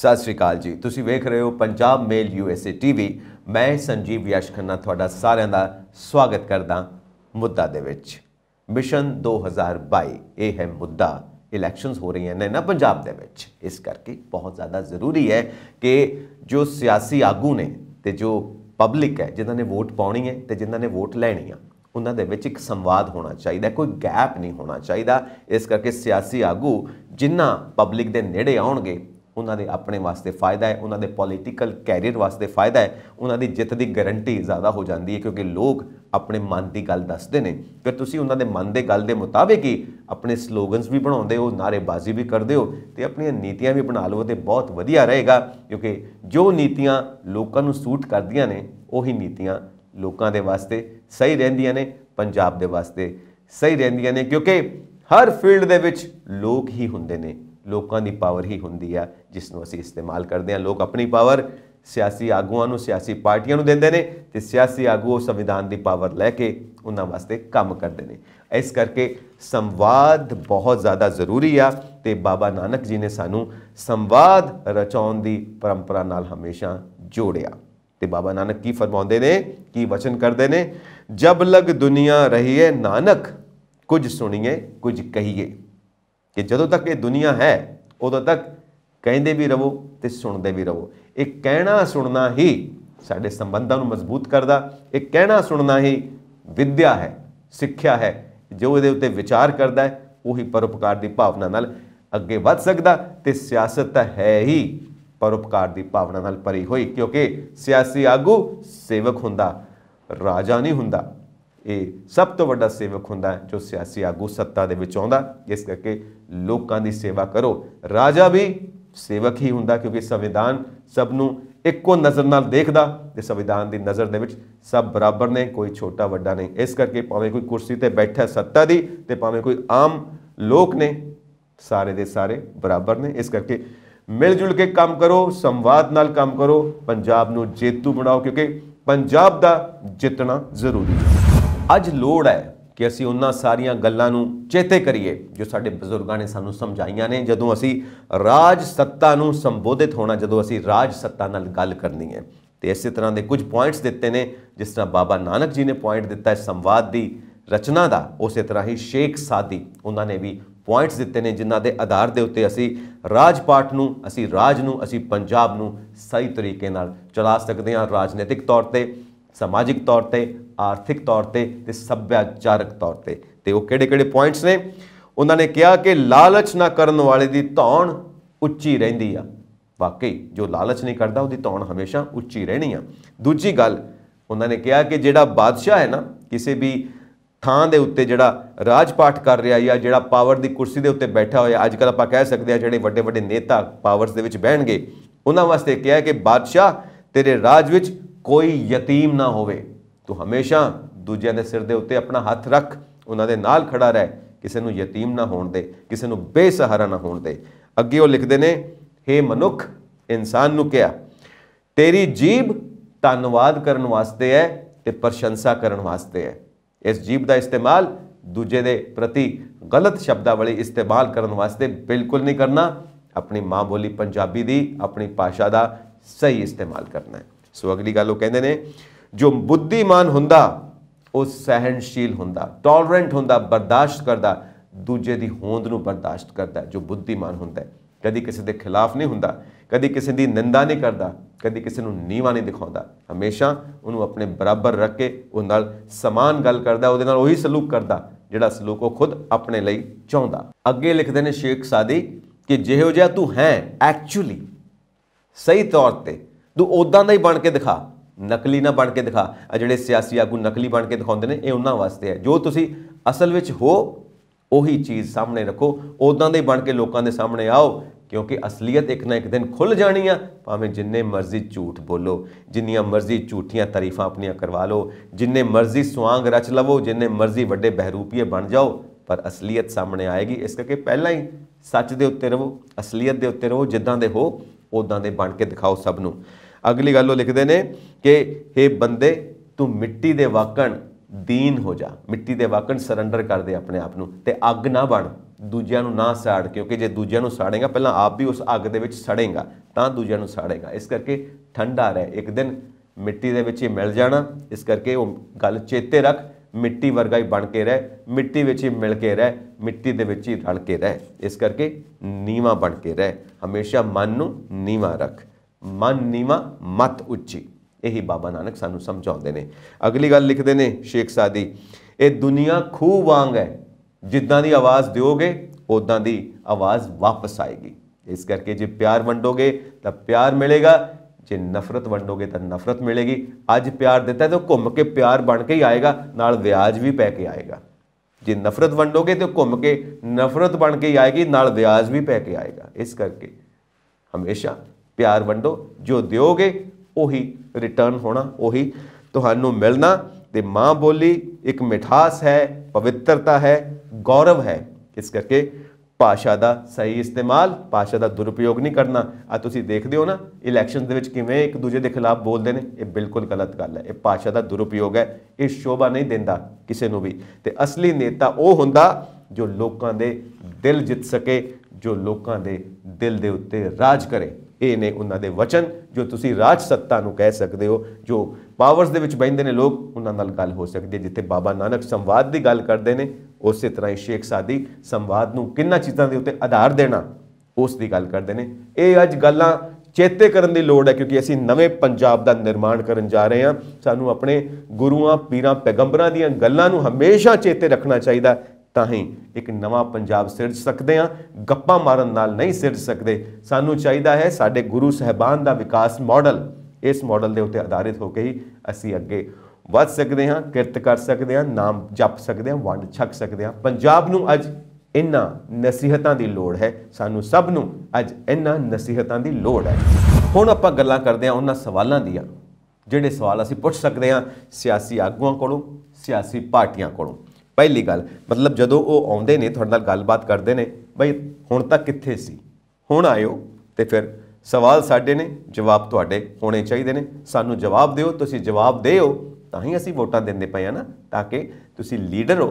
ਸਤਿ ਸ਼੍ਰੀ ਅਕਾਲ ਜੀ ਤੁਸੀਂ ਵੇਖ ਰਹੇ ਹੋ ਪੰਜਾਬ ਮੇਲ ਯੂਐਸਏ ਟੀਵੀ ਮੈਂ ਸੰਜੀਵ ਯਸ਼ ਖੰਨਾ ਤੁਹਾਡਾ ਸਾਰਿਆਂ ਦਾ ਸਵਾਗਤ ਕਰਦਾ ਮੁੱਦਾ ਦੇ ਵਿੱਚ ਮਿਸ਼ਨ 2022 ਇਹ ਹੈ ਮੁੱਦਾ ਇਲੈਕਸ਼ਨਸ ਹੋ ਰਹੀਆਂ ਨੇ ਨਾ ਪੰਜਾਬ ਦੇ ਵਿੱਚ ਇਸ ਕਰਕੇ ਬਹੁਤ ਜ਼ਿਆਦਾ ਜ਼ਰੂਰੀ ਹੈ ਕਿ ਜੋ ਸਿਆਸੀ ਆਗੂ ਨੇ ਤੇ ਜੋ ਪਬਲਿਕ ਹੈ ਜਿਨ੍ਹਾਂ ਨੇ ਵੋਟ ਪਾਉਣੀ ਹੈ ਤੇ ਜਿਨ੍ਹਾਂ ਨੇ ਵੋਟ ਲੈਣੀ ਆ ਉਹਨਾਂ ਦੇ ਵਿੱਚ ਇੱਕ ਸੰਵਾਦ ਹੋਣਾ ਚਾਹੀਦਾ ਕੋਈ ਗੈਪ ਨਹੀਂ ਹੋਣਾ ਚਾਹੀਦਾ ਇਸ ਕਰਕੇ ਸਿਆਸੀ ਆਗੂ ਜਿਨ੍ਹਾਂ ਪਬਲਿਕ ਦੇ ਨੇੜੇ ਆਉਣਗੇ ਉਹਨਾਂ ਦੇ ਆਪਣੇ ਵਾਸਤੇ ਫਾਇਦਾ ਹੈ ਉਹਨਾਂ ਦੇ ਪੋਲੀਟੀਕਲ ਕੈਰੀਅਰ ਵਾਸਤੇ ਫਾਇਦਾ ਹੈ ਉਹਨਾਂ ਦੀ ਜਿੱਤ ਦੀ ਗਾਰੰਟੀ ਜ਼ਿਆਦਾ ਹੋ ਜਾਂਦੀ ਹੈ ਕਿਉਂਕਿ ਲੋਕ ਆਪਣੇ ਮਨ ਦੀ ਗੱਲ ਦੱਸਦੇ ਨੇ ਫਿਰ ਤੁਸੀਂ ਉਹਨਾਂ ਦੇ ਮਨ ਦੇ ਗੱਲ ਦੇ ਮੁਤਾਬਿਕ ਹੀ ਆਪਣੇ ਸਲੋਗਨਸ ਵੀ ਬਣਾਉਂਦੇ ਹੋ ਨਾਰੇਬਾਜ਼ੀ ਵੀ ਕਰਦੇ ਹੋ ਤੇ ਆਪਣੀਆਂ ਨੀਤੀਆਂ ਵੀ ਬਣਾ ਲਵੋ ਤੇ ਬਹੁਤ ਵਧੀਆ ਰਹੇਗਾ ਕਿਉਂਕਿ ਜੋ ਨੀਤੀਆਂ ਲੋਕਾਂ ਨੂੰ ਸੂਟ ਕਰਦੀਆਂ ਨੇ ਉਹੀ ਨੀਤੀਆਂ ਲੋਕਾਂ ਦੇ ਵਾਸਤੇ ਸਹੀ ਰਹਿੰਦੀਆਂ ਨੇ ਪੰਜਾਬ ਦੇ ਵਾਸਤੇ ਸਹੀ ਰਹਿੰਦੀਆਂ ਨੇ ਕਿਉਂਕਿ ਹਰ ਫੀਲਡ ਦੇ ਵਿੱਚ ਲੋਕ ਹੀ ਹੁੰਦੇ ਨੇ ਲੋਕਾਂ ਦੀ ਪਾਵਰ ਹੀ ਹੁੰਦੀ ਆ ਜਿਸ ਨੂੰ ਅਸੀਂ ਇਸਤੇਮਾਲ ਕਰਦੇ ਆ ਲੋਕ ਆਪਣੀ ਪਾਵਰ ਸਿਆਸੀ ਆਗੂਆਂ ਨੂੰ ਸਿਆਸੀ ਪਾਰਟੀਆਂ ਨੂੰ ਦਿੰਦੇ ਨੇ ਤੇ ਸਿਆਸੀ ਆਗੂ ਉਹ ਸੰਵਿਧਾਨ ਦੀ ਪਾਵਰ ਲੈ ਕੇ ਉਹਨਾਂ ਵਾਸਤੇ ਕੰਮ ਕਰਦੇ ਨੇ ਇਸ ਕਰਕੇ ਸੰਵਾਦ ਬਹੁਤ ਜ਼ਿਆਦਾ ਜ਼ਰੂਰੀ ਆ ਤੇ ਬਾਬਾ ਨਾਨਕ ਜੀ ਨੇ ਸਾਨੂੰ ਸੰਵਾਦ ਰਚਾਉਣ ਦੀ ਪਰੰਪਰਾ ਨਾਲ ਹਮੇਸ਼ਾ ਜੋੜਿਆ ਤੇ ਬਾਬਾ ਨਾਨਕ ਕੀ ਫਰਮਾਉਂਦੇ ਨੇ ਕੀ ਵਚਨ ਕਰਦੇ ਨੇ ਜਬ ਲਗ ਦੁਨੀਆ ਰਹੀਏ ਨਾਨਕ ਕੁਝ ਸੁਣੀਏ ਕੁਝ ਕਹੀਏ ਕਿ ਜਦੋਂ ਤੱਕ ਇਹ ਦੁਨੀਆ ਹੈ ਉਦੋਂ ਤੱਕ ਕਹਿੰਦੇ ਵੀ ਰਹੋ ਤੇ ਸੁਣਦੇ ਵੀ ਰਹੋ ਇਹ ਕਹਿਣਾ ਸੁਣਨਾ ਹੀ ਸਾਡੇ ਸੰਬੰਧਾਂ ਨੂੰ ਮਜ਼ਬੂਤ ਕਰਦਾ ਇਹ ਕਹਿਣਾ ਸੁਣਨਾ ਹੀ ਵਿਦਿਆ ਹੈ ਸਿੱਖਿਆ ਹੈ ਜੋ ਇਹਦੇ ਉੱਤੇ ਵਿਚਾਰ ਕਰਦਾ ਹੈ ਉਹੀ ਪਰਉਪਕਾਰ ਦੀ ਭਾਵਨਾ ਨਾਲ ਅੱਗੇ ਵੱਧ ਸਕਦਾ ਤੇ ਸਿਆਸਤ ਤਾਂ ਹੈ ਹੀ ਪਰਉਪਕਾਰ ਦੀ ਭਾਵਨਾ ਨਾਲ ਭਰੀ ਹੋਈ ਕਿਉਂਕਿ ਸਿਆਸੀ ਆਗੂ ਸੇਵਕ ਹੁੰਦਾ ਰਾਜਾ ਨਹੀਂ ਹੁੰਦਾ ਇਹ ਸਭ ਤੋਂ ਵੱਡਾ ਸੇਵਕ ਹੁੰਦਾ ਹੈ ਜੋ ਸਿਆਸੀ ਆਗੂ ਸੱਤਾ ਦੇ ਵਿੱਚ ਆਉਂਦਾ ਇਸ ਕਰਕੇ ਲੋਕਾਂ ਦੀ ਸੇਵਾ ਕਰੋ ਰਾਜਾ ਵੀ ਸੇਵਕ ਹੀ ਹੁੰਦਾ ਕਿਉਂਕਿ ਸੰਵਿਧਾਨ ਸਭ ਨੂੰ ਇੱਕੋ ਨਜ਼ਰ ਨਾਲ ਦੇਖਦਾ ਤੇ ਸੰਵਿਧਾਨ ਦੀ ਨਜ਼ਰ ਦੇ ਵਿੱਚ ਸਭ ਬਰਾਬਰ ਨੇ ਕੋਈ ਛੋਟਾ ਵੱਡਾ ਨਹੀਂ ਇਸ ਕਰਕੇ ਭਾਵੇਂ ਕੋਈ ਕੁਰਸੀ ਤੇ ਬੈਠਾ ਸੱਤਾ ਦੀ ਤੇ ਭਾਵੇਂ ਕੋਈ ਆਮ ਲੋਕ ਨੇ ਸਾਰੇ ਦੇ ਸਾਰੇ ਬਰਾਬਰ ਨੇ ਇਸ ਕਰਕੇ ਮਿਲ ਜੁਲ ਕੇ ਕੰਮ ਕਰੋ ਸੰਵਾਦ ਨਾਲ ਕੰਮ ਕਰੋ ਪੰਜਾਬ ਨੂੰ ਜੇਤੂ ਬਣਾਓ ਕਿਉਂਕਿ ਪੰਜਾਬ ਦਾ ਜਿੱਤਣਾ ਜ਼ਰੂਰੀ ਹੈ ਅੱਜ ਲੋੜ ਹੈ ਕਿ ਅਸੀਂ ਉਹਨਾਂ ਸਾਰੀਆਂ ਗੱਲਾਂ ਨੂੰ ਚੇਤੇ ਕਰੀਏ ਜੋ ਸਾਡੇ ਬਜ਼ੁਰਗਾਂ ਨੇ ਸਾਨੂੰ ਸਮਝਾਈਆਂ ਨੇ ਜਦੋਂ ਅਸੀਂ ਰਾਜ ਸੱਤਾ ਨੂੰ ਸੰਬੋਧਿਤ ਹੋਣਾ ਜਦੋਂ ਅਸੀਂ ਰਾਜ ਸੱਤਾ ਨਾਲ ਗੱਲ ਕਰਨੀ ਹੈ ਤੇ ਇਸੇ ਤਰ੍ਹਾਂ ਦੇ ਕੁਝ ਪੁਆਇੰਟਸ ਦਿੱਤੇ ਨੇ ਜਿਸ ਤਰ੍ਹਾਂ ਬਾਬਾ ਨਾਨਕ ਜੀ ਨੇ ਪੁਆਇੰਟ ਦਿੱਤਾ ਹੈ ਸੰਵਾਦ ਦੀ ਰਚਨਾ ਦਾ ਉਸੇ ਤਰ੍ਹਾਂ ਹੀ ਸ਼ੇਖ ਸਾਦੀ ਉਹਨਾਂ ਨੇ ਵੀ ਪੁਆਇੰਟਸ ਦਿੱਤੇ ਨੇ ਜਿਨ੍ਹਾਂ ਦੇ ਆਧਾਰ ਦੇ ਉੱਤੇ ਅਸੀਂ ਰਾਜ ਪਾਠ ਨੂੰ ਅਸੀਂ ਰਾਜ ਨੂੰ ਅਸੀਂ ਪੰਜਾਬ ਨੂੰ ਸਹੀ ਤਰੀਕੇ ਨਾਲ ਚਲਾ ਸਕਦੇ ਹਾਂ ਰਾਜਨੀਤਿਕ ਤੌਰ ਤੇ ਸਮਾਜਿਕ ਤੌਰ ਤੇ ਆਰਥਿਕ ਤੌਰ ਤੇ ਤੇ ਸੱਭਿਆਚਾਰਕ ਤੌਰ ਤੇ ਤੇ ਉਹ ਕਿਹੜੇ-ਕਿਹੜੇ ਪੁਆਇੰਟਸ ਨੇ ਉਹਨਾਂ ਨੇ ਕਿਹਾ ਕਿ ਲਾਲਚ ਨਾ ਕਰਨ ਵਾਲੇ ਦੀ ਧੌਣ ਉੱਚੀ ਰਹਿੰਦੀ ਆ ਵਾਕਈ ਜੋ ਲਾਲਚ ਨਹੀਂ ਕਰਦਾ ਉਹਦੀ ਧੌਣ ਹਮੇਸ਼ਾ ਉੱਚੀ ਰਹਿਣੀ ਆ ਦੂਜੀ ਗੱਲ ਉਹਨਾਂ ਨੇ ਕਿਹਾ ਕਿ ਜਿਹੜਾ ਬਾਦਸ਼ਾਹ ਹੈ ਨਾ ਕਿਸੇ ਵੀ ਥਾਂ ਦੇ ਉੱਤੇ ਜਿਹੜਾ ਰਾਜਪਾਠ ਕਰ ਰਿਹਾ ਜਾਂ ਜਿਹੜਾ ਪਾਵਰ ਦੀ ਕੁਰਸੀ ਦੇ ਉੱਤੇ ਬੈਠਾ ਹੋਇਆ ਅੱਜ ਕੱਲ ਆਪਾਂ ਕਹਿ ਸਕਦੇ ਆ ਜਿਹੜੇ ਵੱਡੇ ਵੱਡੇ ਨੇਤਾ ਪਾਵਰਸ ਦੇ ਵਿੱਚ ਬਹਿਣਗੇ ਉਹਨਾਂ ਵਾਸਤੇ ਕਿਹਾ ਕਿ ਬਾਦਸ਼ਾਹ ਤੇਰੇ ਰਾਜ ਵਿੱਚ ਕੋਈ ਯਤੀਮ ਨਾ ਹੋਵੇ ਤੂੰ ਹਮੇਸ਼ਾ ਦੂਜਿਆਂ ਦੇ ਸਿਰ ਦੇ ਉੱਤੇ ਆਪਣਾ ਹੱਥ ਰੱਖ ਉਹਨਾਂ ਦੇ ਨਾਲ ਖੜਾ ਰਹਿ ਕਿਸੇ ਨੂੰ ਯਤੀਮ ਨਾ ਹੋਣ ਦੇ ਕਿਸੇ ਨੂੰ ਬੇਸਹਾਰਾ ਨਾ ਹੋਣ ਦੇ ਅੱਗੇ ਉਹ ਲਿਖਦੇ ਨੇ हे ਮਨੁੱਖ ਇਨਸਾਨ ਨੂੰ ਕਿਹਾ ਤੇਰੀ ਜੀਬ ਧੰਨਵਾਦ ਕਰਨ ਵਾਸਤੇ ਹੈ ਤੇ ਪ੍ਰਸ਼ੰਸਾ ਕਰਨ ਵਾਸਤੇ ਹੈ ਇਸ ਜੀਬ ਦਾ ਇਸਤੇਮਾਲ ਦੂਜੇ ਦੇ ਪ੍ਰਤੀ ਗਲਤ ਸ਼ਬਦਾਵਲੀ ਇਸਤੇਮਾਲ ਕਰਨ ਵਾਸਤੇ ਬਿਲਕੁਲ ਨਹੀਂ ਕਰਨਾ ਆਪਣੀ ਮਾਂ ਬੋਲੀ ਪੰਜਾਬੀ ਦੀ ਆਪਣੀ ਭਾਸ਼ਾ ਦਾ ਸਹੀ ਇਸਤੇਮਾਲ ਕਰਨਾ ਹੈ ਸੋ ਅਗਲੀ ਗੱਲ ਉਹ ਕਹਿੰਦੇ ਨੇ ਜੋ ਬੁੱਧੀਮਾਨ ਹੁੰਦਾ ਉਹ ਸਹਿਣਸ਼ੀਲ ਹੁੰਦਾ ਟੋਲਰੈਂਟ ਹੁੰਦਾ ਬਰਦਾਸ਼ਤ ਕਰਦਾ ਦੂਜੇ ਦੀ ਹੋਂਦ ਨੂੰ ਬਰਦਾਸ਼ਤ ਕਰਦਾ ਜੋ ਬੁੱਧੀਮਾਨ ਹੁੰਦਾ ਹੈ ਕਦੀ ਕਿਸੇ ਦੇ ਖਿਲਾਫ ਨਹੀਂ ਹੁੰਦਾ ਕਦੀ ਕਿਸੇ ਦੀ ਨਿੰਦਾ ਨਹੀਂ ਕਰਦਾ ਕਦੀ ਕਿਸੇ ਨੂੰ ਨੀਵਾ ਨਹੀਂ ਦਿਖਾਉਂਦਾ ਹਮੇਸ਼ਾ ਉਹਨੂੰ ਆਪਣੇ ਬਰਾਬਰ ਰੱਖ ਕੇ ਉਹ ਨਾਲ ਸਮਾਨ ਗੱਲ ਕਰਦਾ ਉਹਦੇ ਨਾਲ ਉਹੀ ਸਲੂਕ ਕਰਦਾ ਜਿਹੜਾ ਸਲੂਕ ਉਹ ਖੁਦ ਆਪਣੇ ਲਈ ਚਾਹੁੰਦਾ ਅੱਗੇ ਲਿਖਦੇ ਨੇ ਸ਼ੇਖ ਸਾਦੀ ਕਿ ਜਿਹੋ ਜਿਹਾ ਤੂੰ ਹੈ ਐਕਚੁਅਲੀ ਸਹੀ ਤੌਰ ਤੇ ਤੂੰ ਉਦਾਂ ਦਾ ਹੀ ਬਣ ਕੇ ਦਿਖਾ ਨਕਲੀ ਨਾ ਬਣ ਕੇ ਦਿਖਾ ਆ ਜਿਹੜੇ ਸਿਆਸੀ ਆਗੂ ਨਕਲੀ ਬਣ ਕੇ ਦਿਖਾਉਂਦੇ ਨੇ ਇਹ ਉਹਨਾਂ ਵਾਸਤੇ ਹੈ ਜੋ ਤੁਸੀਂ ਅਸਲ ਵਿੱਚ ਹੋ ਉਹੀ ਚੀਜ਼ ਸਾਹਮਣੇ ਰੱਖੋ ਉਦਾਂ ਦੇ ਬਣ ਕੇ ਲੋਕਾਂ ਦੇ ਸਾਹਮਣੇ ਆਓ ਕਿਉਂਕਿ ਅਸਲੀਅਤ ਇੱਕ ਨਾ ਇੱਕ ਦਿਨ ਖੁੱਲ ਜਾਣੀ ਆ ਭਾਵੇਂ ਜਿੰਨੇ ਮਰਜ਼ੀ ਝੂਠ ਬੋਲੋ ਜਿੰਨੀਆਂ ਮਰਜ਼ੀ ਝੂਠੀਆਂ ਤਾਰੀਫਾਂ ਆਪਣੀਆਂ ਕਰਵਾ ਲਓ ਜਿੰਨੇ ਮਰਜ਼ੀ ਸਵਾਂਗ ਰਚ ਲਵੋ ਜਿੰਨੇ ਮਰਜ਼ੀ ਵੱਡੇ ਬਹਿਰੂਪੀਏ ਬਣ ਜਾਓ ਪਰ ਅਸਲੀਅਤ ਸਾਹਮਣੇ ਆਏਗੀ ਇਸ ਕਰਕੇ ਪਹਿਲਾਂ ਹੀ ਸੱਚ ਦੇ ਉੱਤੇ ਰਹੋ ਅਸਲੀਅਤ ਦੇ ਉੱਤੇ ਰਹੋ ਜਿੱਦਾਂ ਦੇ ਹੋ ਉਦਾਂ ਦੇ ਬਣ ਕੇ ਦਿਖਾਓ ਸਭ ਨੂੰ ਅਗਲੀ ਗੱਲ ਉਹ ਲਿਖਦੇ ਨੇ ਕਿ हे ਬੰਦੇ ਤੂੰ ਮਿੱਟੀ ਦੇ ਵਾਕਣ ਦੀਨ ਹੋ ਜਾ ਮਿੱਟੀ ਦੇ ਵਾਕਣ ਸਰੈਂਡਰ ਕਰ ਦੇ ਆਪਣੇ ਆਪ ਨੂੰ ਤੇ ਅੱਗ ਨਾ ਬਣ ਦੂਜਿਆਂ ਨੂੰ ਨਾ ਸਾੜ ਕਿਉਂਕਿ ਜੇ ਦੂਜਿਆਂ ਨੂੰ ਸਾੜੇਗਾ ਪਹਿਲਾਂ ਆਪ ਵੀ ਉਸ ਅੱਗ ਦੇ ਵਿੱਚ ਸੜੇਗਾ ਤਾਂ ਦੂਜਿਆਂ ਨੂੰ ਸਾੜੇਗਾ ਇਸ ਕਰਕੇ ਠੰਡਾ ਰਹਿ ਇੱਕ ਦਿਨ ਮਿੱਟੀ ਦੇ ਵਿੱਚ ਹੀ ਮਿਲ ਜਾਣਾ ਇਸ ਕਰਕੇ ਉਹ ਗੱਲ ਚੇਤੇ ਰੱਖ ਮਿੱਟੀ ਵਰਗਾ ਹੀ ਬਣ ਕੇ ਰਹਿ ਮਿੱਟੀ ਵਿੱਚ ਹੀ ਮਿਲ ਕੇ ਰਹਿ ਮਿੱਟੀ ਦੇ ਵਿੱਚ ਹੀ ਰਲ ਕੇ ਰਹਿ ਇਸ ਕਰਕੇ ਨੀਵਾ ਬਣ ਕੇ ਰਹਿ ਹਮੇਸ਼ਾ ਮਨ ਨੂੰ ਨੀਵਾ ਰੱਖ ਮਨ ਨੀਵਾ ਮਤ ਉੱਚੀ ਇਹੀ ਬਾਬਾ ਨਾਨਕ ਸਾਨੂੰ ਸਮਝਾਉਂਦੇ ਨੇ ਅਗਲੀ ਗੱਲ ਲਿਖਦੇ ਨੇ ਸ਼ੇਖ ਸਾਦੀ ਇਹ ਦੁਨੀਆ ਖੂਹ ਵਾਂਗ ਹੈ ਜਿੱਦਾਂ ਦੀ ਆਵਾਜ਼ ਦਿਓਗੇ ਉਦਾਂ ਦੀ ਆਵਾਜ਼ ਵਾਪਸ ਆਏਗੀ ਇਸ ਕਰਕੇ ਜੇ ਪਿਆਰ ਵੰਡੋਗੇ ਤਾਂ ਪਿਆਰ ਮਿਲੇਗਾ ਜੇ ਨਫ਼ਰਤ ਵੰਡੋਗੇ ਤਾਂ ਨਫ਼ਰਤ ਮਿਲੇਗੀ ਅੱਜ ਪਿਆਰ ਦਿੱਤਾ ਤਾਂ ਘੁੰਮ ਕੇ ਪਿਆਰ ਬਣ ਕੇ ਹੀ ਆਏਗਾ ਨਾਲ ਵਿਆਜ ਵੀ ਪੈ ਕੇ ਆਏਗਾ ਜੇ ਨਫ਼ਰਤ ਵੰਡੋਗੇ ਤਾਂ ਘੁੰਮ ਕੇ ਨਫ਼ਰਤ ਬਣ ਕੇ ਹੀ ਆਏਗੀ ਨਾਲ ਵਿਆਜ ਵੀ ਪੈ ਕੇ ਆਏਗਾ ਇਸ ਕਰਕੇ ਹਮੇਸ਼ਾ ਪਿਆਰ ਵੰਡੋ ਜੋ ਦਿਓਗੇ ਉਹੀ ਰਿਟਰਨ ਹੋਣਾ ਉਹੀ ਤੁਹਾਨੂੰ ਮਿਲਣਾ ਤੇ ਮਾਂ ਬੋਲੀ ਇੱਕ ਮਿਠਾਸ ਹੈ ਪਵਿੱਤਰਤਾ ਹੈ ਗੌਰਵ ਹੈ ਇਸ ਕਰਕੇ ਭਾਸ਼ਾ ਦਾ ਸਹੀ ਇਸਤੇਮਾਲ ਭਾਸ਼ਾ ਦਾ ਦੁਰਉਪਯੋਗ ਨਹੀਂ ਕਰਨਾ ਆ ਤੁਸੀਂ ਦੇਖਦੇ ਹੋ ਨਾ ਇਲੈਕਸ਼ਨ ਦੇ ਵਿੱਚ ਕਿਵੇਂ ਇੱਕ ਦੂਜੇ ਦੇ ਖਿਲਾਫ ਬੋਲਦੇ ਨੇ ਇਹ ਬਿਲਕੁਲ ਗਲਤ ਗੱਲ ਹੈ ਇਹ ਭਾਸ਼ਾ ਦਾ ਦੁਰਉਪਯੋਗ ਹੈ ਇਹ ਸ਼ੋਭਾ ਨਹੀਂ ਦਿੰਦਾ ਕਿਸੇ ਨੂੰ ਵੀ ਤੇ ਅਸਲੀ ਨੇਤਾ ਉਹ ਹੁੰਦਾ ਜੋ ਲੋਕਾਂ ਦੇ ਦਿਲ ਜਿੱਤ ਸਕੇ ਜੋ ਲੋਕਾਂ ਦੇ ਦਿਲ ਦੇ ਉੱਤੇ ਰਾਜ ਕਰੇ ਇਹ ਨੇ ਉਹਨਾਂ ਦੇ ਵਚਨ ਜੋ ਤੁਸੀਂ ਰਾਜ ਸੱਤਾ ਨੂੰ ਕਹਿ ਸਕਦੇ ਹੋ ਜੋ ਪਾਵਰਸ ਦੇ ਵਿੱਚ ਬੈੰਦੇ ਨੇ ਲੋਕ ਉਹਨਾਂ ਨਾਲ ਗੱਲ ਹੋ ਸਕਦੀ ਹੈ ਜਿੱਥੇ ਬਾਬਾ ਨਾਨਕ ਸੰਵਾਦ ਦੀ ਗੱਲ ਕਰਦੇ ਨੇ ਉਸੇ ਤਰ੍ਹਾਂ ਹੀ ਸ਼ੇਖ ਸਾਦੀ ਸੰਵਾਦ ਨੂੰ ਕਿੰਨਾ ਚੀਜ਼ਾਂ ਦੇ ਉੱਤੇ ਆਧਾਰ ਦੇਣਾ ਉਸ ਦੀ ਗੱਲ ਕਰਦੇ ਨੇ ਇਹ ਅੱਜ ਗੱਲਾਂ ਚੇਤੇ ਕਰਨ ਦੀ ਲੋੜ ਹੈ ਕਿਉਂਕਿ ਅਸੀਂ ਨਵੇਂ ਪੰਜਾਬ ਦਾ ਨਿਰਮਾਣ ਕਰਨ ਜਾ ਰਹੇ ਹਾਂ ਸਾਨੂੰ ਆਪਣੇ ਗੁਰੂਆਂ ਪੀਰਾਂ ਪੈਗੰਬਰਾਂ ਦੀਆਂ ਗੱਲਾਂ ਨੂੰ ਹਮੇਸ਼ਾ ਚੇਤੇ ਰੱਖਣਾ ਚਾਹੀਦਾ ਤਾਂ ਹੀ ਇੱਕ ਨਵਾਂ ਪੰਜਾਬ ਸਿਰਜ ਸਕਦੇ ਹਾਂ ਗੱਪਾਂ ਮਾਰਨ ਨਾਲ ਨਹੀਂ ਸਿਰਜ ਸਕਦੇ ਸਾਨੂੰ ਚਾਹੀਦਾ ਹੈ ਸਾਡੇ ਗੁਰੂ ਸਹਿਬਾਨ ਦਾ ਵਿਕਾਸ ਮਾਡਲ ਇਸ ਮਾਡਲ ਦੇ ਉੱਤੇ ਆਧਾਰਿਤ ਹੋ ਕੇ ਹੀ ਅਸੀਂ ਅੱਗੇ ਵੱਧ ਸਕਦੇ ਹਾਂ ਕਿਰਤ ਕਰ ਸਕਦੇ ਹਾਂ ਨਾਮ ਜਪ ਸਕਦੇ ਹਾਂ ਵੰਡ ਛਕ ਸਕਦੇ ਹਾਂ ਪੰਜਾਬ ਨੂੰ ਅੱਜ ਇਨ੍ਹਾਂ ਨਸੀਹਤਾਂ ਦੀ ਲੋੜ ਹੈ ਸਾਨੂੰ ਸਭ ਨੂੰ ਅੱਜ ਇਨ੍ਹਾਂ ਨਸੀਹਤਾਂ ਦੀ ਲੋੜ ਹੈ ਹੁਣ ਆਪਾਂ ਗੱਲਾਂ ਕਰਦੇ ਹਾਂ ਉਹਨਾਂ ਸਵਾਲਾਂ ਦੀਆਂ ਜਿਹੜੇ ਸਵਾਲ ਅਸੀਂ ਪੁੱਛ ਸਕਦੇ ਹਾਂ ਸਿਆਸੀ ਆਗੂਆਂ ਕੋਲੋਂ ਸਿਆਸੀ ਪਾਰਟੀਆਂ ਕੋਲੋਂ ਪਹਿਲੀ ਗੱਲ ਮਤਲਬ ਜਦੋਂ ਉਹ ਆਉਂਦੇ ਨੇ ਤੁਹਾਡੇ ਨਾਲ ਗੱਲਬਾਤ ਕਰਦੇ ਨੇ ਬਈ ਹੁਣ ਤੱਕ ਕਿੱਥੇ ਸੀ ਹੁਣ ਆਇਓ ਤੇ ਫਿਰ ਸਵਾਲ ਸਾਡੇ ਨੇ ਜਵਾਬ ਤੁਹਾਡੇ ਹੋਣੇ ਚਾਹੀਦੇ ਨੇ ਸਾਨੂੰ ਜਵਾਬ ਦਿਓ ਤੁਸੀਂ ਜਵਾਬ ਦਿਓ ਤਾਂ ਹੀ ਅਸੀਂ ਵੋਟਾਂ ਦਿੰਦੇ ਪਏ ਆ ਨਾ ਤਾਂ ਕਿ ਤੁਸੀਂ ਲੀਡਰ ਹੋ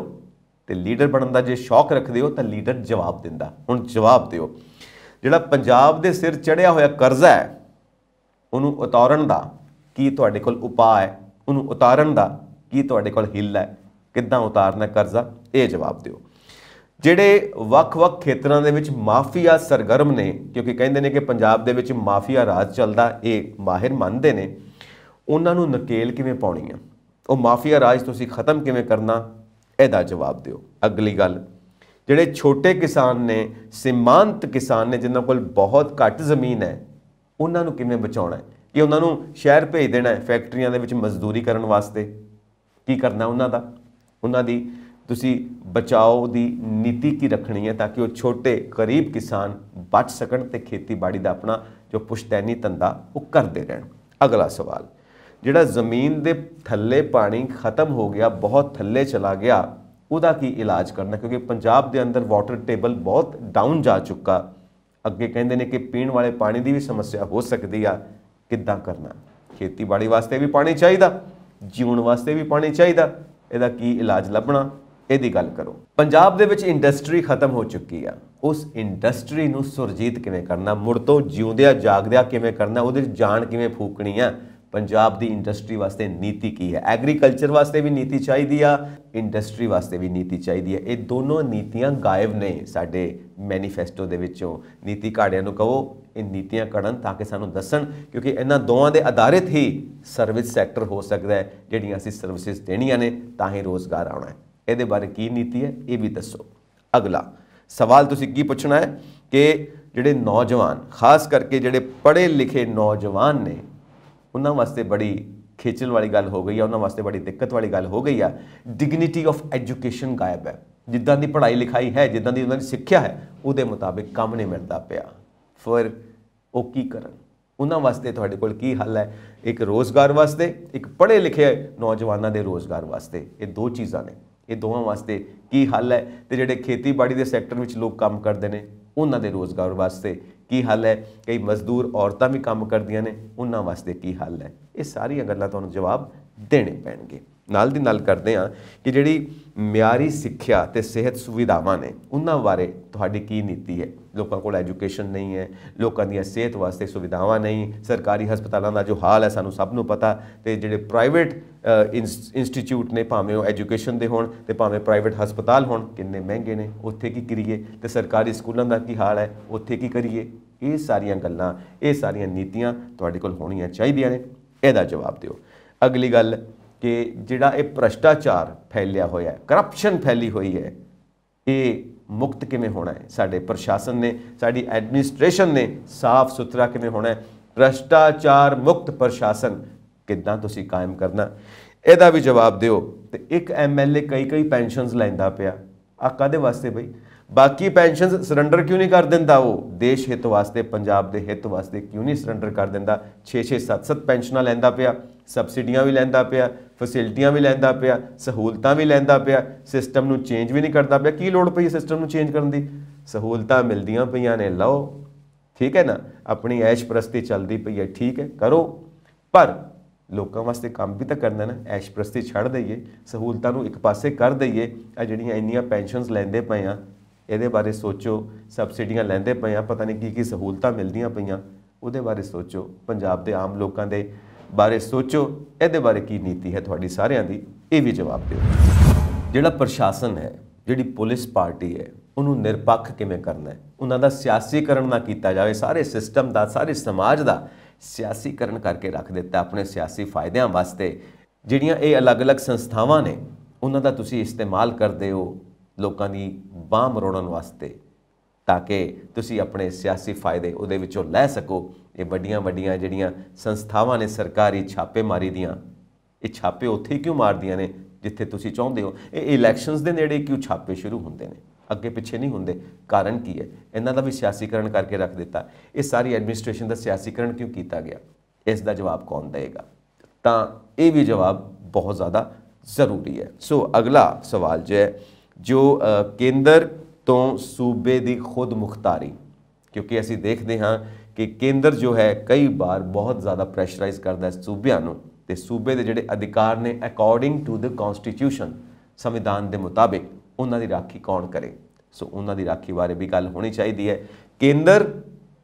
ਤੇ ਲੀਡਰ ਬਣਨ ਦਾ ਜੇ ਸ਼ੌਕ ਰੱਖਦੇ ਹੋ ਤਾਂ ਲੀਡਰ ਜਵਾਬ ਦਿੰਦਾ ਹੁਣ ਜਵਾਬ ਦਿਓ ਜਿਹੜਾ ਪੰਜਾਬ ਦੇ ਸਿਰ ਚੜਿਆ ਹੋਇਆ ਕਰਜ਼ਾ ਹੈ ਉਹਨੂੰ ਉਤਾਰਨ ਦਾ ਕੀ ਤੁਹਾਡੇ ਕੋਲ ਉਪਾਅ ਹੈ ਉਹਨੂੰ ਉਤਾਰਨ ਦਾ ਕੀ ਤੁਹਾਡੇ ਕੋਲ ਹਿੱਲ ਹੈ ਕਿੱਦਾਂ ਉਤਾਰਨਾ ਕਰਜ਼ਾ ਇਹ ਜਵਾਬ ਦਿਓ ਜਿਹੜੇ ਵੱਖ-ਵੱਖ ਖੇਤਰਾਂ ਦੇ ਵਿੱਚ ਮਾਫੀਆ ਸਰਗਰਮ ਨੇ ਕਿਉਂਕਿ ਕਹਿੰਦੇ ਨੇ ਕਿ ਪੰਜਾਬ ਦੇ ਵਿੱਚ ਮਾਫੀਆ ਰਾਜ ਚੱਲਦਾ ਇਹ ਮਾਹਿਰ ਮੰਨਦੇ ਨੇ ਉਹਨਾਂ ਨੂੰ ਨਕੇਲ ਕਿਵੇਂ ਪਾਉਣੀ ਆ ਉਹ ਮਾਫੀਆ ਰਾਜ ਤੁਸੀਂ ਖਤਮ ਕਿਵੇਂ ਕਰਨਾ ਇਹਦਾ ਜਵਾਬ ਦਿਓ ਅਗਲੀ ਗੱਲ ਜਿਹੜੇ ਛੋਟੇ ਕਿਸਾਨ ਨੇ ਸਿਮਾਂਤ ਕਿਸਾਨ ਨੇ ਜਿਨ੍ਹਾਂ ਕੋਲ ਬਹੁਤ ਘੱਟ ਜ਼ਮੀਨ ਹੈ ਉਹਨਾਂ ਨੂੰ ਕਿਵੇਂ ਬਚਾਉਣਾ ਹੈ ਕਿ ਉਹਨਾਂ ਨੂੰ ਸ਼ਹਿਰ ਭੇਜ ਦੇਣਾ ਹੈ ਫੈਕਟਰੀਆਂ ਦੇ ਵਿੱਚ ਮਜ਼ਦੂਰੀ ਕਰਨ ਵਾਸਤੇ ਕੀ ਕਰਨਾ ਉਹਨਾਂ ਦਾ ਉਹਨਾਂ ਦੀ ਤੁਸੀਂ ਬਚਾਓ ਦੀ ਨੀਤੀ ਕੀ ਰੱਖਣੀ ਹੈ ਤਾਂ ਕਿ ਉਹ ਛੋਟੇ ਗਰੀਬ ਕਿਸਾਨ ਬਚ ਸਕਣ ਤੇ ਖੇਤੀਬਾੜੀ ਦਾ ਆਪਣਾ ਜੋ ਪੁਸ਼ਤੈਨੀ ਧੰਦਾ ਉਹ ਕਰਦੇ ਰਹਿਣ ਅਗਲਾ ਸਵਾਲ ਜਿਹੜਾ ਜ਼ਮੀਨ ਦੇ ਥੱਲੇ ਪਾਣੀ ਖਤਮ ਹੋ ਗਿਆ ਬਹੁਤ ਥੱਲੇ ਚਲਾ ਗਿਆ ਉਹਦਾ ਕੀ ਇਲਾਜ ਕਰਨਾ ਕਿਉਂਕਿ ਪੰਜਾਬ ਦੇ ਅੰਦਰ ਵਾਟਰ ਟੇਬਲ ਬਹੁਤ ਡਾਊਨ ਜਾ ਚੁੱਕਾ ਅੱਗੇ ਕਹਿੰਦੇ ਨੇ ਕਿ ਪੀਣ ਵਾਲੇ ਪਾਣੀ ਦੀ ਵੀ ਸਮੱਸਿਆ ਹੋ ਸਕਦੀ ਆ ਕਿੱਦਾਂ ਕਰਨਾ ਖੇਤੀਬਾੜੀ ਵਾਸਤੇ ਵੀ ਪਾਣੀ ਚਾਹੀਦਾ ਜੀਵਨ ਵਾਸਤੇ ਵੀ ਪਾਣੀ ਚਾਹੀਦਾ ਇਹਦਾ ਕੀ ਇਲਾਜ ਲੱਭਣਾ ਇਹਦੀ ਗੱਲ ਕਰੋ ਪੰਜਾਬ ਦੇ ਵਿੱਚ ਇੰਡਸਟਰੀ ਖਤਮ ਹੋ ਚੁੱਕੀ ਆ ਉਸ ਇੰਡਸਟਰੀ ਨੂੰ ਸੁਰਜੀਤ ਕਿਵੇਂ ਕਰਨਾ ਮੁੜ ਤੋਂ ਜਿਉਂਦਿਆਂ ਜਾਗਦਿਆਂ ਕਿਵੇਂ ਕਰਨਾ ਉਹਦੇ ਜਾਨ ਕਿਵੇਂ ਫੂਕਣੀ ਆ ਪੰਜਾਬ ਦੀ ਇੰਡਸਟਰੀ ਵਾਸਤੇ ਨੀਤੀ ਕੀ ਹੈ ਐਗਰੀਕਲਚਰ ਵਾਸਤੇ ਵੀ ਨੀਤੀ ਚਾਹੀਦੀ ਆ ਇੰਡਸਟਰੀ ਵਾਸਤੇ ਵੀ ਨੀਤੀ ਚਾਹੀਦੀ ਹੈ ਇਹ ਦੋਨੋਂ ਨੀਤੀਆਂ ਗਾਇਬ ਨੇ ਸਾਡੇ ਮੈਨੀਫੈਸਟੋ ਦੇ ਵਿੱਚੋਂ ਨੀਤੀ ਘਾੜਿਆਂ ਨੂੰ ਕਹੋ ਇਹ ਨੀਤੀਆਂ ਕੜਨ ਤਾਂ ਕਿ ਸਾਨੂੰ ਦੱਸਣ ਕਿਉਂਕਿ ਇਹਨਾਂ ਦੋਵਾਂ ਦੇ ਆਧਾਰਿਤ ਹੀ ਸਰਵਿਸ ਸੈਕਟਰ ਹੋ ਸਕਦਾ ਹੈ ਜਿਹੜੀਆਂ ਅਸੀਂ ਸਰਵਿਸਿਜ਼ ਦੇਣੀਆਂ ਨੇ ਤਾਂ ਹੀ ਰੋਜ਼ਗਾਰ ਆਉਣਾ ਹੈ ਇਹਦੇ ਬਾਰੇ ਕੀ ਨੀਤੀ ਹੈ ਇਹ ਵੀ ਦੱਸੋ ਅਗਲਾ ਸਵਾਲ ਤੁਸੀਂ ਕੀ ਪੁੱਛਣਾ ਹੈ ਕਿ ਜਿਹੜੇ ਨੌਜਵਾਨ ਖਾਸ ਕਰਕੇ ਜਿਹੜੇ ਪੜ੍ਹੇ ਲਿਖੇ ਨੌਜਵਾਨ ਨੇ ਉਹਨਾਂ ਵਾਸਤੇ ਬੜੀ ਖੇਚਲ ਵਾਲੀ ਗੱਲ ਹੋ ਗਈ ਆ ਉਹਨਾਂ ਵਾਸਤੇ ਬੜੀ ਦਿੱਕਤ ਵਾਲੀ ਗੱਲ ਹੋ ਗਈ ਆ ਡਿਗਨਿਟੀ ਆਫ ਐਜੂਕੇਸ਼ਨ ਗਾਇਬ ਹੈ ਜਿੱਦਾਂ ਦੀ ਪੜ੍ਹਾਈ ਲਿਖਾਈ ਹੈ ਜਿੱਦਾਂ ਦੀ ਉਹਨਾਂ ਦੀ ਸਿੱਖਿਆ ਹੈ ਉਹਦੇ ਮੁਤਾਬਿਕ ਕੰਮ ਨਹੀਂ ਮਿਲਦਾ ਪਿਆ ਫਿਰ ਉਹ ਕੀ ਕਰਨ ਉਹਨਾਂ ਵਾਸਤੇ ਤੁਹਾਡੇ ਕੋਲ ਕੀ ਹੱਲ ਹੈ ਇੱਕ ਰੋਜ਼ਗਾਰ ਵਾਸਤੇ ਇੱਕ ਪੜ੍ਹੇ ਲਿਖੇ ਨੌਜਵਾਨਾਂ ਦੇ ਰੋਜ਼ਗਾਰ ਵਾਸਤੇ ਇਹ ਦੋ ਚੀਜ਼ਾਂ ਨੇ ਇਹ ਦੋਵਾਂ ਵਾਸਤੇ ਕੀ ਹੱਲ ਹੈ ਤੇ ਜਿਹੜੇ ਖੇਤੀਬਾੜੀ ਦੇ ਸੈਕਟਰ ਵਿੱਚ ਲੋਕ ਕੰਮ ਕਰਦੇ ਨੇ ਉਹਨਾਂ ਦੇ ਰੋਜ਼ਗਾਰ ਵਾਸਤੇ ਕੀ ਹੱਲ ਹੈ ਕਈ ਮਜ਼ਦੂਰ ਔਰਤਾਂ ਵੀ ਕੰਮ ਕਰਦੀਆਂ ਨੇ ਉਹਨਾਂ ਵਾਸਤੇ ਕੀ ਹੱਲ ਹੈ ਇਹ ਸਾਰੀਆਂ ਗੱਲਾਂ ਤੁਹਾਨੂੰ ਜਵਾਬ ਦੇਣੇ ਪੈਣਗੇ ਨਾਲ ਦੀ ਨਾਲ ਕਰਦੇ ਆ ਕਿ ਜਿਹੜੀ ਮਿਆਰੀ ਸਿੱਖਿਆ ਤੇ ਸਿਹਤ ਸੁਵਿਧਾਵਾਂ ਨੇ ਉਹਨਾਂ ਬਾਰੇ ਤੁਹਾਡੀ ਕੀ ਨੀਤੀ ਹੈ ਲੋਕਾਂ ਕੋਲ ਐਜੂਕੇਸ਼ਨ ਨਹੀਂ ਹੈ ਲੋਕਾਂ ਦੀਆਂ ਸਿਹਤ ਵਾਸਤੇ ਸੁਵਿਧਾਵਾਂ ਨਹੀਂ ਸਰਕਾਰੀ ਹਸਪਤਾਲਾਂ ਦਾ ਜੋ ਹਾਲ ਹੈ ਸਾਨੂੰ ਸਭ ਨੂੰ ਪਤਾ ਤੇ ਜਿਹੜੇ ਪ੍ਰਾਈਵੇਟ ਇੰਸਟੀਚਿਊਟ ਨੇ ਭਾਵੇਂ ਉਹ ਐਜੂਕੇਸ਼ਨ ਦੇ ਹੋਣ ਤੇ ਭਾਵੇਂ ਪ੍ਰਾਈਵੇਟ ਹਸਪਤਾਲ ਹੋਣ ਕਿੰਨੇ ਮਹਿੰਗੇ ਨੇ ਉੱਥੇ ਕੀ ਕਰੀਏ ਤੇ ਸਰਕਾਰੀ ਸਕੂਲਾਂ ਦਾ ਕੀ ਹਾਲ ਹੈ ਉੱਥੇ ਕੀ ਕਰੀਏ ਇਹ ਸਾਰੀਆਂ ਗੱਲਾਂ ਇਹ ਸਾਰੀਆਂ ਨੀਤੀਆਂ ਤੁਹਾਡੇ ਕੋਲ ਹੋਣੀਆਂ ਚਾਹੀਦੀਆਂ ਨੇ ਇਹਦਾ ਜਵਾਬ ਦਿਓ ਅਗਲੀ ਗੱਲ ਕਿ ਜਿਹੜਾ ਇਹ ਭ੍ਰਸ਼ਟਾਚਾਰ ਫੈਲਿਆ ਹੋਇਆ ਹੈ ਕਰਪਸ਼ਨ ਫੈਲੀ ਹੋਈ ਹੈ ਇਹ ਮੁਕਤ ਕਿਵੇਂ ਹੋਣਾ ਹੈ ਸਾਡੇ ਪ੍ਰਸ਼ਾਸਨ ਨੇ ਸਾਡੀ ਐਡਮਿਨਿਸਟ੍ਰੇਸ਼ਨ ਨੇ ਸਾਫ਼ ਸੁਥਰਾ ਕਿਵੇਂ ਹੋਣਾ ਹੈ ਭ੍ਰਸ਼ਟਾਚਾਰ ਮੁਕਤ ਪ੍ਰਸ਼ਾਸਨ ਕਿੱਦਾਂ ਤੁਸੀਂ ਕਾਇਮ ਕਰਨਾ ਇਹਦਾ ਵੀ ਜਵਾਬ ਦਿਓ ਤੇ ਇੱਕ ਐਮਐਲਏ ਕਈ ਕਈ ਪੈਨਸ਼ਨਸ ਲੈਂਦਾ ਪਿਆ ਆ ਕਾਦੇ ਵਾਸਤੇ ਬਈ ਬਾਕੀ ਪੈਨਸ਼ਨਸ ਸਰੈਂਡਰ ਕਿਉਂ ਨਹੀਂ ਕਰ ਦਿੰਦਾ ਉਹ ਦੇਸ਼ ਹਿੱਤ ਵਾਸਤੇ ਪੰਜਾਬ ਦੇ ਹਿੱਤ ਵਾਸਤੇ ਕਿਉਂ ਨਹੀਂ ਸਰੈਂਡਰ ਕਰ ਦਿੰਦਾ 6 6 7 7 ਪੈਨਸ਼ਨਾਂ ਲੈਂਦਾ ਪਿਆ ਸਬਸਿਡੀਆਂ ਵੀ ਲੈਂਦਾ ਪਿਆ ਫੈਸਿਲਿਟੀਆਂ ਵੀ ਲੈਂਦਾ ਪਿਆ ਸਹੂਲਤਾਂ ਵੀ ਲੈਂਦਾ ਪਿਆ ਸਿਸਟਮ ਨੂੰ ਚੇਂਜ ਵੀ ਨਹੀਂ ਕਰਦਾ ਪਿਆ ਕੀ ਲੋੜ ਪਈ ਸਿਸਟਮ ਨੂੰ ਚੇਂਜ ਕਰਨ ਦੀ ਸਹੂਲਤਾਂ ਮਿਲਦੀਆਂ ਪਈਆਂ ਨੇ ਲਓ ਠੀਕ ਹੈ ਨਾ ਆਪਣੀ ਐਸ਼ ਪ੍ਰਸਤੀ ਚੱਲਦੀ ਪਈ ਹੈ ਠੀਕ ਹੈ ਕਰੋ ਪਰ ਲੋਕਾਂ ਵਾਸਤੇ ਕੰਮ ਵੀ ਤਾਂ ਕਰਨਾ ਨਾ ਐਸ਼ ਪ੍ਰਸਤੀ ਛੱਡ ਦਈਏ ਸਹੂਲਤਾਂ ਨੂੰ ਇੱਕ ਪਾਸੇ ਕਰ ਦਈਏ ਆ ਜਿਹੜੀਆਂ ਇੰਨੀਆਂ ਪੈਨਸ਼ਨਸ ਲੈਂਦੇ ਪਏ ਆ ਇਹਦੇ ਬਾਰੇ ਸੋਚੋ ਸਬਸਿਡੀਆਂ ਲੈਂਦੇ ਪਏ ਆ ਪਤਾ ਨਹੀਂ ਕੀ ਕੀ ਸਹੂਲਤਾਂ ਮਿਲਦੀਆਂ ਪਈਆਂ ਉਹਦੇ ਬਾਰੇ ਸੋਚੋ ਪੰਜਾਬ ਦੇ ਆਮ ਲੋਕਾਂ ਦੇ ਬਾਰੇ ਸੋਚੋ ਇਹਦੇ ਬਾਰੇ ਕੀ ਨੀਤੀ ਹੈ ਤੁਹਾਡੀ ਸਾਰਿਆਂ ਦੀ ਇਹ ਵੀ ਜਵਾਬ ਦਿਓ ਜਿਹੜਾ ਪ੍ਰਸ਼ਾਸਨ ਹੈ ਜਿਹੜੀ ਪੁਲਿਸ ਪਾਰਟੀ ਹੈ ਉਹਨੂੰ ਨਿਰਪੱਖ ਕਿਵੇਂ ਕਰਨਾ ਹੈ ਉਹਨਾਂ ਦਾ ਸਿਆਸੀਕਰਨ ਨਾ ਕੀਤਾ ਜਾਵੇ ਸਾਰੇ ਸਿਸਟਮ ਦਾ ਸਾਰੇ ਸਮਾਜ ਦਾ ਸਿਆਸੀਕਰਨ ਕਰਕੇ ਰੱਖ ਦਿੱਤਾ ਆਪਣੇ ਸਿਆਸੀ ਫਾਇਦਿਆਂ ਵਾਸਤੇ ਜਿਹੜੀਆਂ ਇਹ ਅਲੱਗ-ਅਲੱਗ ਸੰਸਥਾਵਾਂ ਨੇ ਉਹਨਾਂ ਦਾ ਤੁਸੀਂ ਇਸਤੇਮਾਲ ਕਰਦੇ ਹੋ ਲੋਕਾਂ ਦੀ ਬਾਹ ਮਰੋੜਨ ਵਾਸਤੇ ਤਾਂ ਕਿ ਤੁਸੀਂ ਆਪਣੇ ਸਿਆਸੀ ਫਾਇਦੇ ਉਹਦੇ ਵਿੱਚੋਂ ਲੈ ਸਕੋ ਇਹ ਵੱਡੀਆਂ ਵੱਡੀਆਂ ਜਿਹੜੀਆਂ ਸੰਸਥਾਵਾਂ ਨੇ ਸਰਕਾਰੀ ਛਾਪੇ ਮਾਰੀ ਦੀਆਂ ਇਹ ਛਾਪੇ ਉੱਥੇ ਕਿਉਂ ਮਾਰਦੀਆਂ ਨੇ ਜਿੱਥੇ ਤੁਸੀਂ ਚਾਹੁੰਦੇ ਹੋ ਇਹ ਇਲੈਕਸ਼ਨਸ ਦੇ ਨੇੜੇ ਕਿਉਂ ਛਾਪੇ ਸ਼ੁਰੂ ਹੁੰਦੇ ਨੇ ਅੱਗੇ ਪਿੱਛੇ ਨਹੀਂ ਹੁੰਦੇ ਕਾਰਨ ਕੀ ਹੈ ਇਹਨਾਂ ਦਾ ਵੀ ਸਿਆਸੀਕਰਨ ਕਰਕੇ ਰੱਖ ਦਿੱਤਾ ਇਹ ਸਾਰੀ ਐਡਮਿਨਿਸਟ੍ਰੇਸ਼ਨ ਦਾ ਸਿਆਸੀਕਰਨ ਕਿਉਂ ਕੀਤਾ ਗਿਆ ਇਸ ਦਾ ਜਵਾਬ ਕੌਣ ਦੇਗਾ ਤਾਂ ਇਹ ਵੀ ਜਵਾਬ ਬਹੁਤ ਜ਼ਿਆਦਾ ਜ਼ਰੂਰੀ ਹੈ ਸੋ ਅਗਲਾ ਸਵਾਲ ਜੇ ਜੋ ਕੇਂਦਰ ਤੋਂ ਸੂਬੇ ਦੀ ਖੁਦ ਮੁਖਤਾਰੀ ਕਿਉਂਕਿ ਅਸੀਂ ਦੇਖਦੇ ਹਾਂ ਕਿ ਕੇਂਦਰ ਜੋ ਹੈ ਕਈ ਵਾਰ ਬਹੁਤ ਜ਼ਿਆਦਾ ਪ੍ਰੈਸ਼ਰਾਈਜ਼ ਕਰਦਾ ਹੈ ਸੂਬਿਆਂ ਨੂੰ ਤੇ ਸੂਬੇ ਦੇ ਜਿਹੜੇ ਅਧਿਕਾਰ ਨੇ ਅਕੋਰਡਿੰਗ ਟੂ ਦ ਕਨਸਟੀਟਿਊਸ਼ਨ ਸੰਵਿਧਾਨ ਦੇ ਮੁਤਾਬਿਕ ਉਹਨਾਂ ਦੀ ਰਾਖੀ ਕੌਣ ਕਰੇ ਸੋ ਉਹਨਾਂ ਦੀ ਰਾਖੀ ਬਾਰੇ ਵੀ ਗੱਲ ਹੋਣੀ ਚਾਹੀਦੀ ਹੈ ਕੇਂਦਰ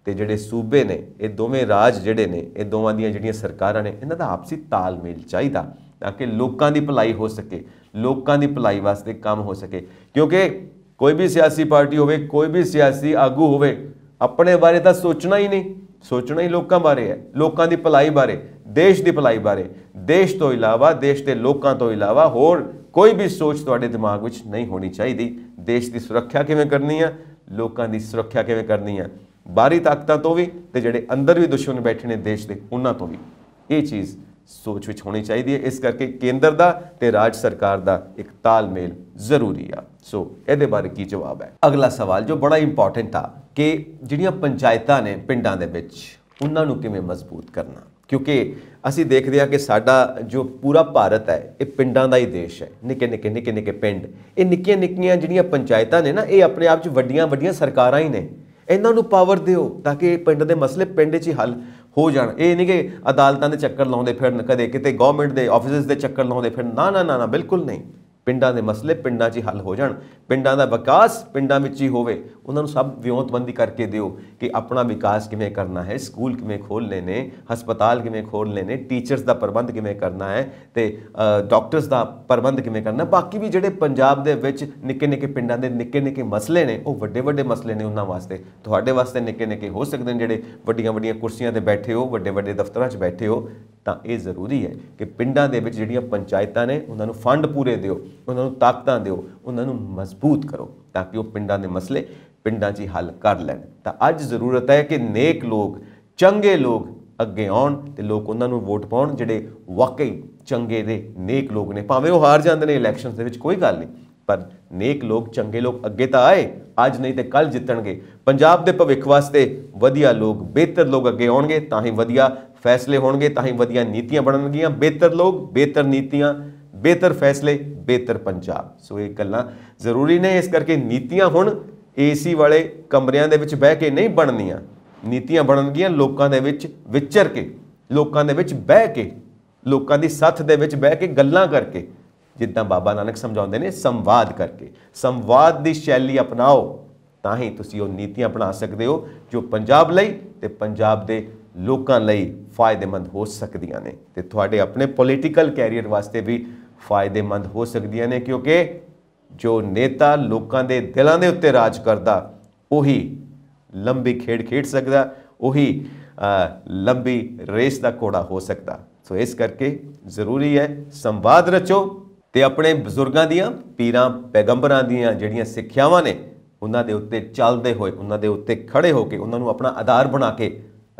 ਤੇ ਜਿਹੜੇ ਸੂਬੇ ਨੇ ਇਹ ਦੋਵੇਂ ਰਾਜ ਜਿਹੜੇ ਨੇ ਇਹ ਦੋਵਾਂ ਦੀਆਂ ਜਿਹੜੀਆਂ ਸਰਕਾਰਾਂ ਨੇ ਇਹਨਾਂ ਦਾ ਆਪਸੀ ਤਾਲਮੇਲ ਚਾਹੀਦਾ ਤਾਂ ਕਿ ਲੋਕਾਂ ਦੀ ਭਲਾਈ ਹੋ ਸਕੇ ਲੋਕਾਂ ਦੀ ਭਲਾਈ ਵਾਸਤੇ ਕੰਮ ਹੋ ਸਕੇ ਕਿਉਂਕਿ ਕੋਈ ਵੀ ਸਿਆਸੀ ਪਾਰਟੀ ਹੋਵੇ ਕੋਈ ਵੀ ਸਿਆਸੀ ਆਗੂ ਹੋਵੇ ਆਪਣੇ ਬਾਰੇ ਤਾਂ ਸੋਚਣਾ ਹੀ ਨਹੀਂ ਸੋਚਣਾ ਹੀ ਲੋਕਾਂ ਬਾਰੇ ਹੈ ਲੋਕਾਂ ਦੀ ਭਲਾਈ ਬਾਰੇ ਦੇਸ਼ ਦੀ ਭਲਾਈ ਬਾਰੇ ਦੇਸ਼ ਤੋਂ ਇਲਾਵਾ ਦੇਸ਼ ਦੇ ਲੋਕਾਂ ਤੋਂ ਇਲਾਵਾ ਹੋਰ ਕੋਈ ਵੀ ਸੋਚ ਤੁਹਾਡੇ ਦਿਮਾਗ ਵਿੱਚ ਨਹੀਂ ਹੋਣੀ ਚਾਹੀਦੀ ਦੇਸ਼ ਦੀ ਸੁਰੱਖਿਆ ਕਿਵੇਂ ਕਰਨੀ ਹੈ ਲੋਕਾਂ ਦੀ ਸੁਰੱਖਿਆ ਕਿਵੇਂ ਕਰਨੀ ਹੈ ਬਾਹਰੀ ਤਾਕਤਾਂ ਤੋਂ ਵੀ ਤੇ ਜਿਹੜੇ ਅੰਦਰ ਵੀ ਦੁਸ਼ਮਣ ਬੈਠੇ ਨੇ ਦੇਸ਼ ਦੇ ਉਹਨਾਂ ਤੋਂ ਵੀ ਇਹ ਚੀਜ਼ ਸੋਚ ਵਿੱਚ ਹੋਣੀ ਚਾਹੀਦੀ ਹੈ ਇਸ ਕਰਕੇ ਕੇਂਦਰ ਦਾ ਤੇ ਰਾਜ ਸਰਕਾਰ ਦਾ ਇੱਕ ਤਾਲਮੇਲ ਜ਼ਰੂਰੀ ਆ ਸੋ ਇਹਦੇ ਬਾਰੇ ਕੀ ਜਵਾਬ ਹੈ ਅਗਲਾ ਸਵਾਲ ਜੋ ਬੜਾ ਇੰਪੋਰਟੈਂਟ ਆ ਕਿ ਜਿਹੜੀਆਂ ਪੰਚਾਇਤਾਂ ਨੇ ਪਿੰਡਾਂ ਦੇ ਵਿੱਚ ਉਹਨਾਂ ਨੂੰ ਕਿਵੇਂ ਮਜ਼ਬੂਤ ਕਰਨਾ ਕਿਉਂਕਿ ਅਸੀਂ ਦੇਖਦੇ ਆ ਕਿ ਸਾਡਾ ਜੋ ਪੂਰਾ ਭਾਰਤ ਹੈ ਇਹ ਪਿੰਡਾਂ ਦਾ ਹੀ ਦੇਸ਼ ਹੈ ਨਿੱਕੇ ਨਿੱਕੇ ਨਿੱਕੇ ਨਿੱਕੇ ਪਿੰਡ ਇਹ ਨਿੱਕੀਆਂ ਨਿੱਕੀਆਂ ਜਿਹੜੀਆਂ ਪੰਚਾਇਤਾਂ ਨੇ ਨਾ ਇਹ ਆਪਣੇ ਆਪ 'ਚ ਵੱਡੀਆਂ ਵੱਡੀਆਂ ਸਰਕਾਰਾਂ ਹੀ ਨੇ ਇਹਨਾਂ ਨੂੰ ਪਾਵਰ ਦਿਓ ਤਾਂ ਕਿ ਪਿੰਡ ਦੇ ਮਸਲੇ ਪਿੰਡ 'ਚ ਹੀ ਹੱਲ ਹੋ ਜਾਣ ਇਹ ਨਹੀਂ ਕਿ ਅਦਾਲਤਾਂ ਦੇ ਚੱਕਰ ਲਾਉਂਦੇ ਫਿਰਨ ਕਦੇ ਕਿਤੇ ਗਵਰਨਮੈਂਟ ਦੇ ਆਫਿਸਿਸ ਦੇ ਚੱਕਰ ਲਾਉਂਦੇ ਫਿਰਨ ਨਾ ਨਾ ਨਾ ਬਿਲਕੁਲ ਨਹੀਂ ਪਿੰਡਾਂ ਦੇ ਮਸਲੇ ਪਿੰਡਾਂ 'ਚ ਹੱਲ ਹੋ ਜਾਣ ਪਿੰਡਾਂ ਦਾ ਵਿਕਾਸ ਪਿੰਡਾਂ ਵਿੱਚ ਹੀ ਹੋਵੇ ਉਹਨਾਂ ਨੂੰ ਸਭ ਵਿਉਂਤਬੰਦੀ ਕਰਕੇ ਦਿਓ ਕਿ ਆਪਣਾ ਵਿਕਾਸ ਕਿਵੇਂ ਕਰਨਾ ਹੈ ਸਕੂਲ ਕਿਵੇਂ ਖੋਲ ਲੈਨੇ ਹਸਪਤਾਲ ਕਿਵੇਂ ਖੋਲ ਲੈਨੇ ਟੀਚਰਸ ਦਾ ਪ੍ਰਬੰਧ ਕਿਵੇਂ ਕਰਨਾ ਹੈ ਤੇ ਡਾਕਟਰਸ ਦਾ ਪ੍ਰਬੰਧ ਕਿਵੇਂ ਕਰਨਾ ਬਾਕੀ ਵੀ ਜਿਹੜੇ ਪੰਜਾਬ ਦੇ ਵਿੱਚ ਨਿੱਕੇ ਨਿੱਕੇ ਪਿੰਡਾਂ ਦੇ ਨਿੱਕੇ ਨਿੱਕੇ ਮਸਲੇ ਨੇ ਉਹ ਵੱਡੇ ਵੱਡੇ ਮਸਲੇ ਨੇ ਉਹਨਾਂ ਵਾਸਤੇ ਤੁਹਾਡੇ ਵਾਸਤੇ ਨਿੱਕੇ ਨਿੱਕੇ ਹੋ ਸਕਦੇ ਨੇ ਜਿਹੜੇ ਵੱਡੀਆਂ ਵੱਡੀਆਂ ਕੁਰਸੀਆਂ ਤੇ ਬੈਠੇ ਹੋ ਵੱਡੇ ਵੱਡੇ ਦਫ਼ਤਰਾਂ 'ਚ ਬੈਠੇ ਹੋ ਤਾਂ ਇਹ ਜ਼ਰੂਰੀ ਹੈ ਕਿ ਪਿੰਡਾਂ ਦੇ ਵਿੱਚ ਜਿਹੜੀਆਂ ਪੰਚਾਇਤਾਂ ਨੇ ਉਹਨਾਂ ਨੂੰ ਫੰਡ ਪੂਰੇ ਦਿਓ ਉਹਨਾਂ ਨੂੰ ਤਾਕਤਾਂ ਦਿਓ ਉਹਨਾਂ ਨੂੰ ਮਜ਼ਬੂਤ ਕਰੋ ਤਾਂ ਕਿ ਉਹ ਪਿੰਡਾਂ ਦੇ ਮਸਲੇ ਪਿੰਡਾਂ 'ਚ ਹੀ ਹੱਲ ਕਰ ਲੈਣ ਤਾਂ ਅੱਜ ਜ਼ਰੂਰਤ ਹੈ ਕਿ ਨੇਕ ਲੋਕ ਚੰਗੇ ਲੋਕ ਅੱਗੇ ਆਉਣ ਤੇ ਲੋਕ ਉਹਨਾਂ ਨੂੰ ਵੋਟ ਪਾਉਣ ਜਿਹੜੇ ਵਾਕਈ ਚੰਗੇ ਦੇ ਨੇਕ ਲੋਕ ਨੇ ਭਾਵੇਂ ਉਹ ਹਾਰ ਜਾਂਦੇ ਨੇ ਇਲੈਕਸ਼ਨਸ ਦੇ ਵਿੱਚ ਕੋਈ ਗੱਲ ਨਹੀਂ ਪਰ ਨੇਕ ਲੋਕ ਚੰਗੇ ਲੋਕ ਅੱਗੇ ਤਾਂ ਆਏ ਅੱਜ ਨਹੀਂ ਤੇ ਕੱਲ ਜਿੱਤਣਗੇ ਪੰਜਾਬ ਦੇ ਭਵਿੱਖ ਵਾਸਤੇ ਵਧੀਆ ਲੋਕ ਬਿਹਤਰ ਲੋਕ ਅੱਗੇ ਆਉਣਗੇ ਤਾਂ ਹੀ ਵਧੀਆ ਫੈਸਲੇ ਹੋਣਗੇ ਤਾਂ ਹੀ ਵਧੀਆ ਨੀਤੀਆਂ ਬਣਨਗੀਆਂ ਬਿਹਤਰ ਲੋਕ ਬਿਹਤਰ ਨੀਤੀਆਂ ਬਿਹਤਰ ਫੈਸਲੇ ਬਿਹਤਰ ਪੰਜਾਬ ਸੋ ਇਹ ਗੱਲਾਂ ਜ਼ਰੂਰੀ ਨੇ ਇਸ ਕਰਕੇ ਨੀਤੀਆਂ ਹੁਣ ਏਸੀ ਵਾਲੇ ਕਮਰਿਆਂ ਦੇ ਵਿੱਚ ਬਹਿ ਕੇ ਨਹੀਂ ਬਣਨੀਆਂ ਨੀਤੀਆਂ ਬਣਨਗੀਆਂ ਲੋਕਾਂ ਦੇ ਵਿੱਚ ਵਿਚਰ ਕੇ ਲੋਕਾਂ ਦੇ ਵਿੱਚ ਬਹਿ ਕੇ ਲੋਕਾਂ ਦੀ ਸਾਥ ਦੇ ਵਿੱਚ ਬਹਿ ਕੇ ਗੱਲਾਂ ਕਰਕੇ ਜਿੱਦਾਂ ਬਾਬਾ ਨਾਨਕ ਸਮਝਾਉਂਦੇ ਨੇ ਸੰਵਾਦ ਕਰਕੇ ਸੰਵਾਦ ਦੀ ਸ਼ੈਲੀ ਅਪਣਾਓ ਤਾਂ ਹੀ ਤੁਸੀਂ ਉਹ ਨੀਤੀਆਂ ਬਣਾ ਸਕਦੇ ਹੋ ਜੋ ਪੰਜਾਬ ਲਈ ਤੇ ਪੰਜਾਬ ਦੇ ਲੋਕਾਂ ਲਈ ਫਾਇਦੇਮੰਦ ਹੋ ਸਕਦੀਆਂ ਨੇ ਤੇ ਤੁਹਾਡੇ ਆਪਣੇ ਪੋਲੀਟੀਕਲ ਕੈਰੀਅਰ ਵਾਸਤੇ ਵੀ ਫਾਇਦੇਮੰਦ ਹੋ ਸਕਦੀਆਂ ਨੇ ਕਿਉਂਕਿ ਜੋ ਨੇਤਾ ਲੋਕਾਂ ਦੇ ਦਿਲਾਂ ਦੇ ਉੱਤੇ ਰਾਜ ਕਰਦਾ ਉਹੀ ਲੰਬੀ ਖੇਡ ਖੇਡ ਸਕਦਾ ਉਹੀ ਲੰਬੀ ਰੇਸ ਦਾ ਕੋੜਾ ਹੋ ਸਕਦਾ ਸੋ ਇਸ ਕਰਕੇ ਜ਼ਰੂਰੀ ਹੈ ਸੰਵਾਦ ਰਚੋ ਤੇ ਆਪਣੇ ਬਜ਼ੁਰਗਾਂ ਦੀਆਂ ਪੀਰਾਂ ਪੈਗੰਬਰਾਂ ਦੀਆਂ ਜਿਹੜੀਆਂ ਸਿੱਖਿਆਵਾਂ ਨੇ ਉਹਨਾਂ ਦੇ ਉੱਤੇ ਚੱਲਦੇ ਹੋਏ ਉਹਨਾਂ ਦੇ ਉੱਤੇ ਖੜੇ ਹੋ ਕੇ ਉਹਨਾਂ ਨੂੰ ਆਪਣਾ ਆਧਾਰ ਬਣਾ ਕੇ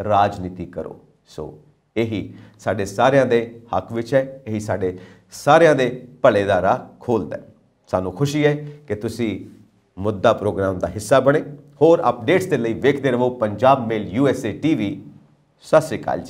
ਰਾਜਨੀਤੀ ਕਰੋ ਸੋ ਇਹੀ ਸਾਡੇ ਸਾਰਿਆਂ ਦੇ ਹੱਕ ਵਿੱਚ ਹੈ ਇਹੀ ਸਾਡੇ ਸਾਰਿਆਂ ਦੇ ਭਲੇ ਦਾ ਰਾਹ ਖੋਲਦਾ ਹੈ ਸਾਨੂੰ ਖੁਸ਼ੀ ਹੈ ਕਿ ਤੁਸੀਂ ਮੁੱਦਾ ਪ੍ਰੋਗਰਾਮ ਦਾ ਹਿੱਸਾ ਬਣੇ ਹੋਰ ਅਪਡੇਟਸ ਦੇ ਲਈ ਵੇਖਦੇ ਰਹੋ ਪੰਜਾਬ ਮੇਲ ਯੂਐਸਏ ਟੀਵੀ ਸਤਿ ਸ੍ਰੀ